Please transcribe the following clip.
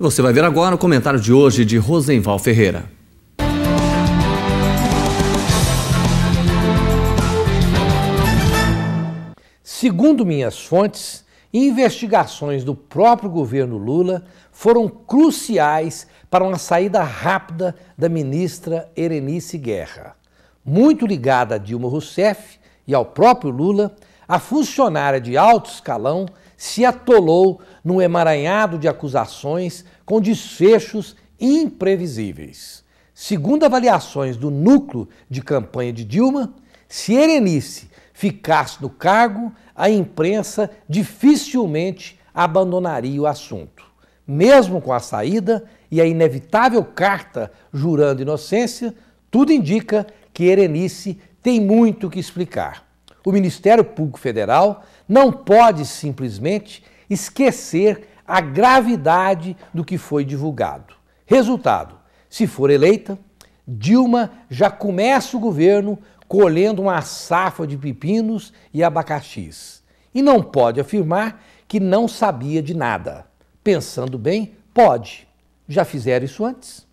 Você vai ver agora o comentário de hoje de Rosenval Ferreira. Segundo minhas fontes, investigações do próprio governo Lula foram cruciais para uma saída rápida da ministra Erenice Guerra. Muito ligada a Dilma Rousseff e ao próprio Lula, a funcionária de alto escalão se atolou num emaranhado de acusações com desfechos imprevisíveis. Segundo avaliações do núcleo de campanha de Dilma, se Erenice ficasse no cargo, a imprensa dificilmente abandonaria o assunto. Mesmo com a saída e a inevitável carta jurando inocência, tudo indica que Erenice tem muito que explicar. O Ministério Público Federal não pode simplesmente esquecer a gravidade do que foi divulgado. Resultado: se for eleita, Dilma já começa o governo colhendo uma safra de pepinos e abacaxis. E não pode afirmar que não sabia de nada. Pensando bem, pode. Já fizeram isso antes?